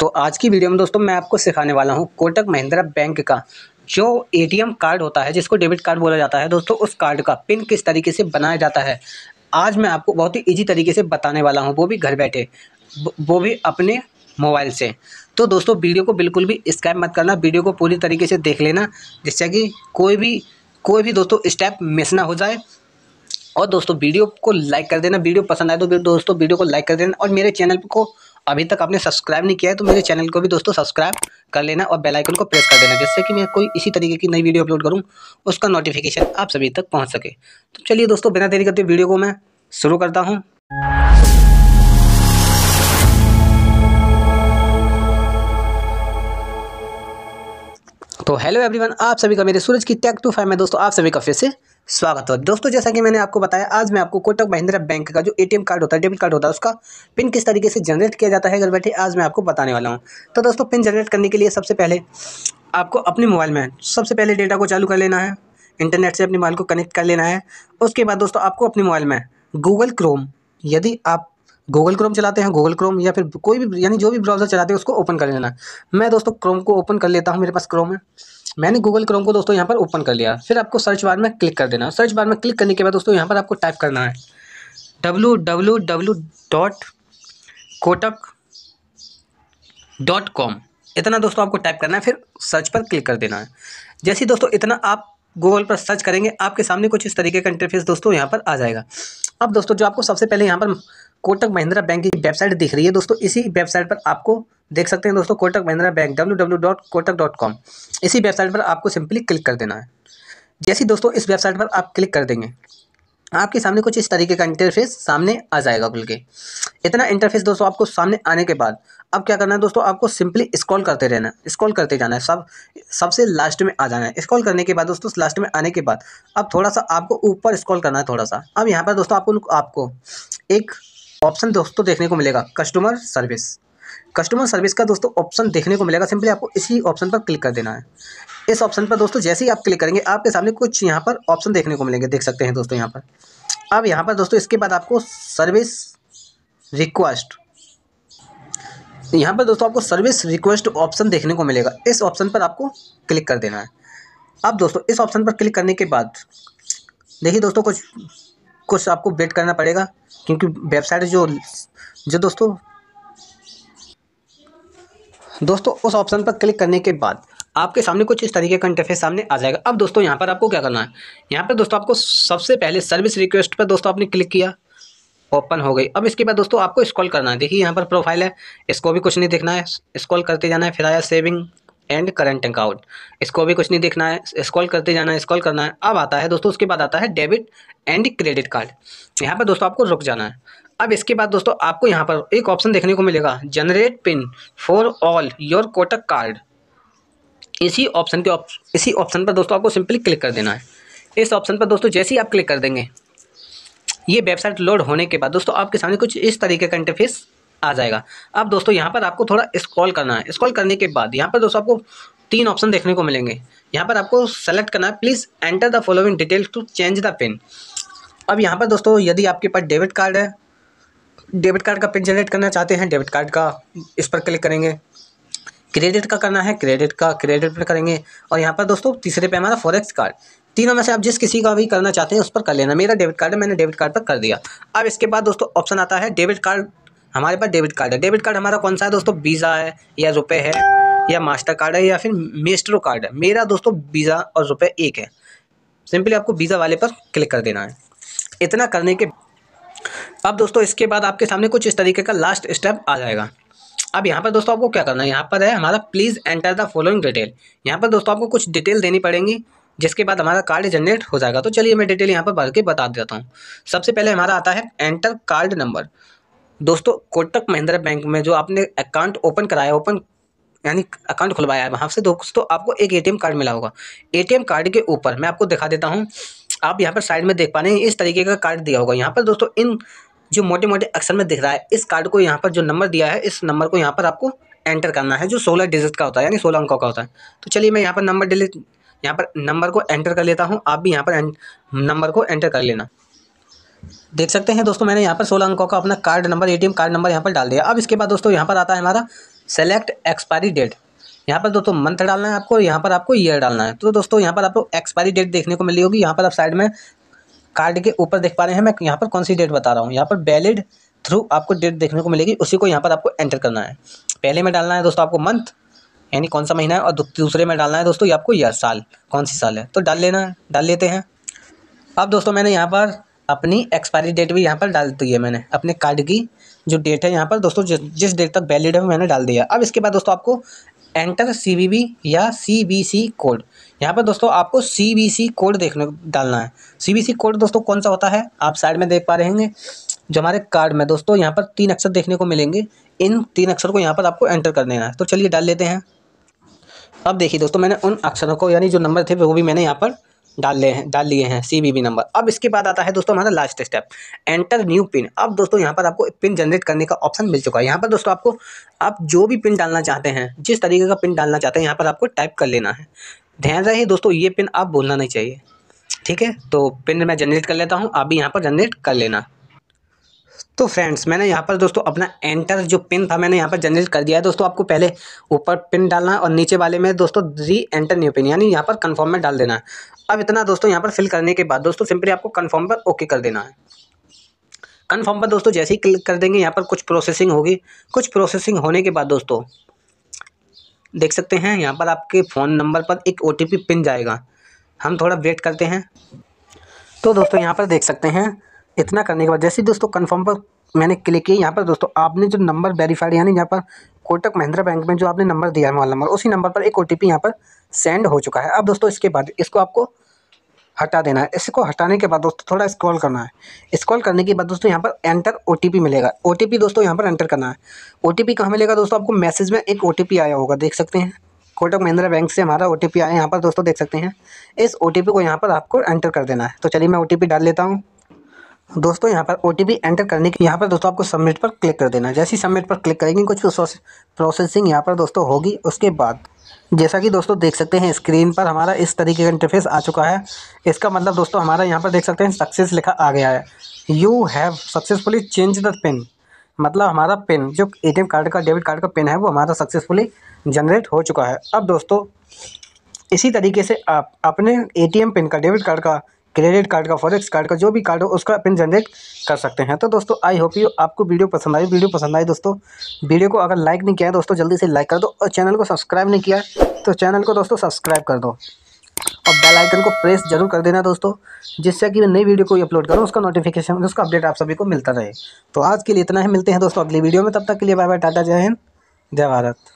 तो आज की वीडियो में दोस्तों मैं आपको सिखाने वाला हूँ कोटक महिंद्रा बैंक का जो एटीएम कार्ड होता है जिसको डेबिट कार्ड बोला जाता है दोस्तों उस कार्ड का पिन किस तरीके से बनाया जाता है आज मैं आपको बहुत ही ईजी तरीके से बताने वाला हूँ वो भी घर बैठे वो भी अपने मोबाइल से तो दोस्तों वीडियो को बिल्कुल भी स्कैप मत करना वीडियो को पूरी तरीके से देख लेना जिससे कि कोई भी कोई भी दोस्तों स्टेप मिस ना हो जाए और दोस्तों वीडियो को लाइक कर देना वीडियो पसंद आए तो दोस्तों वीडियो को लाइक कर देना और मेरे चैनल को अभी तक आपने सब्सक्राइब नहीं किया है तो मेरे चैनल को भी दोस्तों सब्सक्राइब कर लेना और बेल आइकन को प्रेस कर देना जिससे कि मैं कोई इसी तरीके की नई वीडियो अपलोड करूँ उसका नोटिफिकेशन आप सभी तक पहुंच सके तो चलिए दोस्तों बिना देरी करते वीडियो को मैं शुरू करता हूँ तो हेलो एवरीवन आप सभी का मेरे सूरज की टेक टू फाइव में दोस्तों आप सभी का फिर से स्वागत हो दोस्तों जैसा कि मैंने आपको बताया आज मैं आपको कोटक महिंद्रा बैंक का जो एटीएम कार्ड होता है डेबिट कार्ड होता है उसका पिन किस तरीके से जनरेट किया जाता है घर बैठे आज मैं आपको बताने वाला हूँ तो दोस्तों पिन जनरेट करने के लिए सबसे पहले आपको अपने मोबाइल में सबसे पहले डेटा को चालू कर लेना है इंटरनेट से अपने मोबाइल को कनेक्ट कर लेना है उसके बाद दोस्तों आपको अपने मोबाइल में गूगल क्रोम यदि आप गूगल क्रोम चलाते हैं गूगल क्रोम या फिर कोई भी यानी जो भी ब्राउज़र चलाते हैं उसको ओपन कर लेना मैं दोस्तों क्रोम को ओपन कर लेता हूँ मेरे पास क्रोम है मैंने गूगल क्रोम को दोस्तों यहाँ पर ओपन कर लिया फिर आपको सर्च बार में क्लिक कर देना सर्च बार में क्लिक करने के बाद दोस्तों यहाँ पर आपको टाइप करना है W W W dot Kotak dot com इतना दोस्तों आपको टाइप करना है फिर सर्च पर क्लिक कर देना है जैसे दोस्तों इतना आप गूगल पर सर्च करेंगे आपके सामने कुछ इस तरीके का इंटरफेस दोस्तों यहाँ पर आ जाएगा अब दोस्तों जो आपको सबसे पहले यहाँ पर कोटक महिंद्रा बैंक की वेबसाइट दिख रही है दोस्तों इसी वेबसाइट पर आपको देख सकते हैं दोस्तों कोटक महिंद्रा बैंक डब्ल्यू इसी वेबसाइट पर आपको सिंपली क्लिक कर देना है जैसे दोस्तों इस वेबसाइट पर आप क्लिक कर देंगे आपके सामने कुछ इस तरीके का इंटरफेस सामने आ जाएगा खुल के इतना इंटरफेस दोस्तों आपको सामने आने के बाद अब क्या करना है दोस्तों आपको सिंपली स्क्रॉल करते रहना है स्क्रॉल करते जाना है सब सबसे लास्ट में आ जाना है स्क्रॉल करने के बाद दोस्तों लास्ट में आने के बाद अब थोड़ा सा आपको ऊपर स्क्रॉल करना है थोड़ा सा अब यहाँ पर दोस्तों आपको आपको एक ऑप्शन दोस्तों देखने को मिलेगा कस्टमर सर्विस कस्टमर सर्विस का दोस्तों ऑप्शन देखने को मिलेगा सिंपली आपको इसी ऑप्शन पर क्लिक कर देना है इस ऑप्शन पर दोस्तों जैसे ही आप क्लिक करेंगे आपके सामने कुछ यहाँ पर ऑप्शन देखने को मिलेंगे देख सकते हैं दोस्तों यहाँ पर अब यहाँ पर दोस्तों इसके बाद आपको सर्विस रिक्वेस्ट यहाँ पर दोस्तों आपको सर्विस रिक्वेस्ट ऑप्शन देखने को मिलेगा इस ऑप्शन पर आपको क्लिक कर देना है अब दोस्तों इस ऑप्शन पर क्लिक करने के बाद देखिए दोस्तों कुछ कुछ आपको वेट करना पड़ेगा क्योंकि वेबसाइट जो जो दोस्तों दोस्तों उस ऑप्शन पर क्लिक करने के बाद आपके सामने कुछ इस तरीके का इंटरफेस सामने आ जाएगा अब दोस्तों यहाँ पर आपको क्या करना है यहाँ पर दोस्तों आपको सबसे पहले सर्विस रिक्वेस्ट पर दोस्तों आपने क्लिक किया ओपन हो गई अब इसके बाद दोस्तों आपको स्कॉल करना है देखिए यहाँ पर प्रोफाइल है इसको भी कुछ नहीं देखना है स्कॉल करते जाना है फिर आया सेविंग एंड करंट अकाउंट इसको भी कुछ नहीं देखना है स्कॉल करते जाना है स्कॉल करना है अब आता है दोस्तों उसके बाद आता है डेबिट एंड क्रेडिट कार्ड यहाँ पर दोस्तों आपको रुक जाना है अब इसके बाद दोस्तों आपको यहाँ पर एक ऑप्शन देखने को मिलेगा generate pin for all your Kotak card इसी ऑप्शन के ऑप्शन इसी ऑप्शन पर दोस्तों आपको सिंपली क्लिक कर देना है इस ऑप्शन पर दोस्तों जैसे ही आप क्लिक कर देंगे ये वेबसाइट लोड होने के बाद दोस्तों आपके सामने कुछ इस तरीके का इंटरफेस आ जाएगा अब दोस्तों यहाँ पर आपको थोड़ा स्क्रॉल करना है स्क्रॉल करने के बाद यहाँ पर दोस्तों आपको तीन ऑप्शन देखने को मिलेंगे यहाँ पर आपको सेलेक्ट करना है please enter the following details to change the pin अब यहाँ पर दोस्तों यदि आपके पास डेबिट कार्ड है डेबिट कार्ड का पिन जनरेट करना चाहते हैं डेबिट कार्ड का इस पर क्लिक करेंगे क्रेडिट का करना है क्रेडिट का क्रेडिट पर करेंगे और यहाँ पर दोस्तों तीसरे पे हमारा फॉरेक्स कार्ड तीनों में से आप जिस किसी का भी करना चाहते हैं उस पर कर लेना मेरा डेबिट कार्ड है मैंने डेबिट कार्ड पर कर दिया अब इसके बाद दोस्तों ऑप्शन आता है डेबिट कार्ड हमारे पास डेबिट कार्ड है डेबिट कार्ड हमारा कौन सा है दोस्तों वीज़ा है या रुपये है या मास्टर कार्ड है या फिर मेस्ट्रो कार्ड है मेरा दोस्तों वीज़ा और रुपये एक है सिंपली आपको वीज़ा वाले पर क्लिक कर देना है इतना करने के अब दोस्तों इसके बाद आपके सामने कुछ इस तरीके का लास्ट स्टेप आ जाएगा अब यहाँ पर दोस्तों आपको क्या करना है यहाँ पर है हमारा please enter the following detail यहाँ पर दोस्तों आपको कुछ डिटेल देनी पड़ेंगी जिसके बाद हमारा कार्ड जनरेट हो जाएगा तो चलिए मैं डिटेल यहाँ पर भर के बता देता हूँ सबसे पहले हमारा आता है एंटर कार्ड नंबर दोस्तों कोटक महिंद्रा बैंक में जो आपने अकाउंट ओपन कराया ओपन यानी अकाउंट खुलवाया है वहाँ से दोस्तों आपको एक एटीएम कार्ड मिला होगा एटीएम कार्ड के ऊपर मैं आपको दिखा देता हूँ आप यहाँ पर साइड में देख पा रहे हैं इस तरीके का कार्ड दिया होगा यहाँ पर दोस्तों इन जो मोटे मोटे अक्षर में दिख रहा है इस कार्ड को यहाँ पर जो नंबर दिया है इस नंबर को यहाँ पर आपको एंटर करना है जो सोलह डिजिट का होता है यानी सोलह अंकों का होता है तो चलिए मैं यहाँ पर नंबर डिलीट यहाँ पर नंबर को एंटर कर लेता हूँ आप भी यहाँ पर नंबर को एंटर कर लेना देख सकते हैं दोस्तों मैंने यहाँ पर सोलह अंकों का अपना card number ATM card number यहाँ पर डाल दिया अब इसके बाद दोस्तों यहाँ पर आता है हमारा सेलेक्ट एक्सपायरी डेट यहाँ पर दोस्तों मंथ डालना है आपको यहाँ पर आपको ईयर डालना है तो दोस्तों यहाँ पर आपको एक्सपायरी डेट देखने को मिली होगी यहाँ पर आप साइड में कार्ड के ऊपर देख पा रहे हैं मैं यहाँ पर कौन सी डेट बता रहा हूँ यहाँ पर वैलिड थ्रू आपको डेट देखने को मिलेगी उसी को यहाँ पर आपको एंटर करना है पहले में डालना है दोस्तों आपको मंथ यानी कौन सा महीना है और दूसरे में डालना है दोस्तों ये आपको ईयर साल कौन सी साल है तो डाल लेना है डाल लेते हैं अब दोस्तों मैंने यहाँ पर अपनी एक्सपायरी डेट भी यहाँ पर डाल दी है मैंने अपने कार्ड की जो डेट है यहाँ पर दोस्तों जिस जिस डेट तक वैलिड है मैंने डाल दिया अब इसके बाद दोस्तों आपको एंटर सी या सी कोड यहाँ पर दोस्तों आपको सी कोड देखने डालना है सी कोड दोस्तों कौन सा होता है आप साइड में देख पा रहेंगे जो हमारे कार्ड में दोस्तों यहाँ पर तीन अक्षर देखने को मिलेंगे इन तीन अक्षर को यहाँ पर आपको एंटर कर देना है तो चलिए डाल लेते हैं अब देखिए दोस्तों मैंने उन अक्षरों को यानी जो नंबर थे वो भी मैंने यहाँ पर डाल ले हैं डाल लिए हैं सी बी बी नंबर अब इसके बाद आता है दोस्तों हमारा last step enter new pin अब दोस्तों यहाँ पर आपको पिन जनरेट करने का ऑप्शन मिल चुका है यहाँ पर दोस्तों आपको आप जो भी पिन डालना चाहते हैं जिस तरीके का पिन डालना चाहते हैं यहाँ पर आपको टाइप कर लेना है ध्यान रहे दोस्तों ये पिन आप बोलना नहीं चाहिए ठीक है तो पिन मैं जनरेट कर लेता हूँ आप भी यहाँ पर जनरेट कर लेना तो फ्रेंड्स मैंने यहाँ पर दोस्तों अपना एंटर जो पिन था मैंने यहाँ पर जनरेट कर दिया है दोस्तों आपको पहले ऊपर पिन डालना है और नीचे वाले में दोस्तों री एंटर न्यू पिन यानी यहाँ पर कन्फर्म में डाल देना है अब इतना दोस्तों यहाँ पर फिल करने के बाद दोस्तों सिंपली आपको कन्फर्म पर ओके कर देना है कन्फर्म पर दोस्तों जैसे ही क्लिक कर देंगे यहाँ पर कुछ प्रोसेसिंग होगी कुछ प्रोसेसिंग होने के बाद दोस्तों देख सकते हैं यहाँ पर आपके फ़ोन नंबर पर एक ओ पिन जाएगा हम थोड़ा वेट करते हैं तो दोस्तों यहाँ पर देख सकते हैं इतना करने के बाद जैसे दोस्तों कन्फर्म पर मैंने क्लिक किया यहाँ पर दोस्तों आपने जो नंबर वेरीफाइड यानी यहाँ पर कोटक महिंद्रा बैंक में जो आपने नंबर दिया है मोबाइल नंबर उसी नंबर पर एक ओ टी यहाँ पर सेंड हो चुका है अब दोस्तों इसके बाद इसको आपको हटा देना है इसको हटाने के बाद दोस्तों थोड़ा स्क्रॉल करना है स्क्रॉल करने के बाद दोस्तों यहाँ पर एंटर ओ मिलेगा ओ दोस्तों यहाँ पर एंटर करना है ओ टी कहाँ मिलेगा दोस्तों आपको मैसेज में एक ओ आया होगा देख सकते हैं कोटक महिंद्रा बैंक से हमारा ओ टी आया यहाँ पर दोस्तों देख सकते हैं इस ओ को यहाँ पर आपको एंटर कर देना है तो चलिए मैं ओ डाल लेता हूँ दोस्तों यहाँ पर ओ एंटर करने के यहाँ पर दोस्तों आपको सबमिट पर क्लिक कर देना जैसे ही सबमिट पर क्लिक करेंगे कुछ प्रोसेसिंग यहाँ पर दोस्तों होगी उसके बाद जैसा कि दोस्तों देख सकते हैं स्क्रीन पर हमारा इस तरीके का इंटरफेस आ चुका है इसका मतलब दोस्तों हमारा यहाँ पर देख सकते हैं सक्सेस लिखा आ गया है you have successfully change the pin मतलब हमारा पिन जो ए कार्ड का डेबिट कार्ड का पिन है वो हमारा सक्सेसफुली जनरेट हो चुका है अब दोस्तों इसी तरीके से आप अपने ए पिन का डेबिट कार्ड का क्रेडिट कार्ड का फॉरेक्स कार्ड का जो भी कार्ड हो उसका पिन जनरेट कर सकते हैं तो दोस्तों आई होप यू आपको वीडियो पसंद आई वीडियो पसंद आई दोस्तों वीडियो को अगर लाइक नहीं किया है दोस्तों जल्दी से लाइक कर दो और चैनल को सब्सक्राइब नहीं किया तो चैनल को दोस्तों सब्सक्राइब कर दो और बेल आइकन को प्रेस जरूर कर देना दोस्तों जिससे कि मैं नई वीडियो को अपलोड करूँ उसका नोटिफिकेशन उसका अपडेट आप सभी को मिलता रहे तो आज के लिए इतना ही मिलते हैं दोस्तों अगली वीडियो में तब तक के लिए बाय बाय टाटा जय हिंद जय भारत